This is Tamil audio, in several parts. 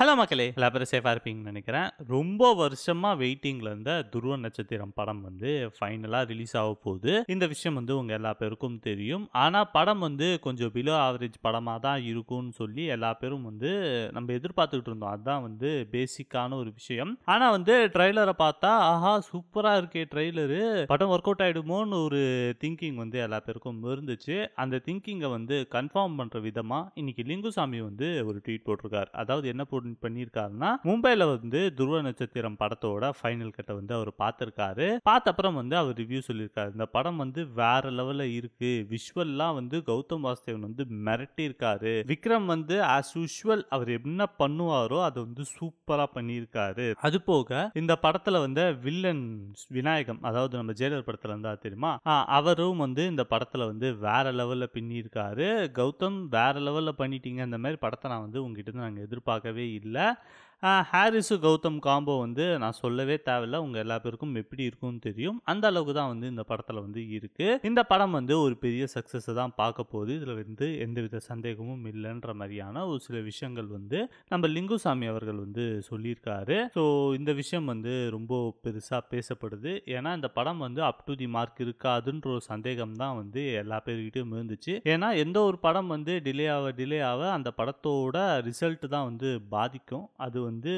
ஹலோ மக்களே எல்லா பேரும் சேஃபாக இருப்பீங்கன்னு நினைக்கிறேன் ரொம்ப வருஷமாக வெயிட்டிங்கில் இருந்த துருவ நட்சத்திரம் படம் வந்து ஃபைனலாக ரிலீஸ் ஆக போகுது இந்த விஷயம் வந்து உங்கள் எல்லா பேருக்கும் தெரியும் ஆனால் படம் வந்து கொஞ்சம் பிலோ ஆவரேஜ் படமாக தான் இருக்கும்னு சொல்லி எல்லா பேரும் வந்து நம்ம எதிர்பார்த்துக்கிட்டு இருந்தோம் அதுதான் வந்து பேசிக்கான ஒரு விஷயம் ஆனால் வந்து ட்ரெய்லரை பார்த்தா ஆஹா சூப்பராக இருக்கே ட்ரெய்லரு படம் ஒர்க் அவுட் ஆகிடுமோன்னு ஒரு திங்கிங் வந்து எல்லா பேருக்கும் இருந்துச்சு அந்த திங்கிங்கை வந்து கன்ஃபார்ம் பண்ணுற விதமாக இன்றைக்கி லிங்குசாமி வந்து ஒரு ட்வீட் போட்டிருக்கார் அதாவது என்ன போட்டு இம்ப்ளிமெண்ட் பண்ணியிருக்காருன்னா மும்பையில் வந்து துருவ நட்சத்திரம் படத்தோட ஃபைனல் கட்டை வந்து அவர் பார்த்துருக்காரு பார்த்த அப்புறம் வந்து அவர் ரிவ்யூ சொல்லியிருக்காரு இந்த படம் வந்து வேற லெவலில் இருக்கு விஷுவல்லாம் வந்து கௌதம் வாசுதேவன் வந்து மிரட்டி இருக்காரு விக்ரம் வந்து ஆஸ் யூஷுவல் அவர் என்ன பண்ணுவாரோ அதை வந்து சூப்பராக பண்ணியிருக்காரு அது போக இந்த படத்தில் வந்து வில்லன் விநாயகம் அதாவது நம்ம ஜெயலர் படத்தில் இருந்தா தெரியுமா அவரும் வந்து இந்த படத்தில் வந்து வேற லெவலில் பின்னியிருக்காரு கௌதம் வேற லெவலில் பண்ணிட்டீங்க அந்த மாதிரி படத்தை நான் வந்து உங்ககிட்ட நாங்கள் எதிர்பார்க்கவே الله ஹாரிஸு கௌதம் காம்போ வந்து நான் சொல்லவே தேவையில்ல உங்கள் எல்லா பேருக்கும் எப்படி இருக்கும்னு தெரியும் அந்த அளவுக்கு தான் வந்து இந்த படத்தில் வந்து இருக்குது இந்த படம் வந்து ஒரு பெரிய சக்ஸஸை தான் பார்க்க போகுது இதில் வந்து எந்தவித சந்தேகமும் இல்லைன்ற மாதிரியான ஒரு சில விஷயங்கள் வந்து நம்ம லிங்குசாமி அவர்கள் வந்து சொல்லியிருக்காரு ஸோ இந்த விஷயம் வந்து ரொம்ப பெருசாக பேசப்படுது ஏன்னா இந்த படம் வந்து அப் டு தி மார்க் இருக்காதுன்ற ஒரு சந்தேகம் தான் வந்து எல்லா பேர்கிட்டையும் இருந்துச்சு ஏன்னா எந்த ஒரு படம் வந்து டிலே ஆக டிலே ஆக அந்த படத்தோட ரிசல்ட் தான் வந்து பாதிக்கும் அது வந்து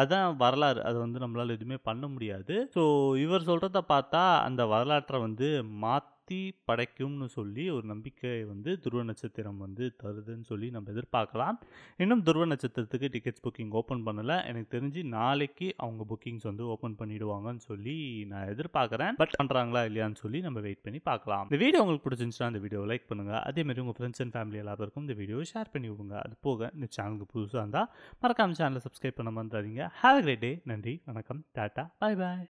அதுதான் வரலாறு அதை வந்து நம்மளால் எதுவுமே பண்ண முடியாது ஸோ இவர் சொல்கிறத பார்த்தா அந்த வரலாற்றை வந்து மாத் சக்தி படைக்கும்னு சொல்லி ஒரு நம்பிக்கை வந்து துருவ நட்சத்திரம் வந்து தருதுன்னு சொல்லி நம்ம எதிர்பார்க்கலாம் இன்னும் துருவ நட்சத்திரத்துக்கு டிக்கெட்ஸ் புக்கிங் ஓப்பன் பண்ணலை எனக்கு தெரிஞ்சு நாளைக்கு அவங்க புக்கிங்ஸ் வந்து ஓப்பன் பண்ணிடுவாங்கன்னு சொல்லி நான் எதிர்பார்க்குறேன் பட் பண்ணுறாங்களா இல்லையான்னு சொல்லி நம்ம வெயிட் பண்ணி பார்க்கலாம் இந்த வீடியோ உங்களுக்கு பிடிச்சிருந்துச்சுன்னா அந்த வீடியோ லைக் பண்ணுங்கள் அதேமாதிரி உங்கள் ஃப்ரெண்ட்ஸ் அண்ட் ஃபேமிலி எல்லாருக்கும் இந்த வீடியோ ஷேர் பண்ணி விடுங்க அது போக இந்த சேனலுக்கு புதுசாக இருந்தால் மறக்காம சேனலை சப்ஸ்கிரைப் பண்ண மறந்துடாதீங்க ஹாவ் கிரேட் டே நன்றி வணக்கம் டாட்டா பாய் பாய்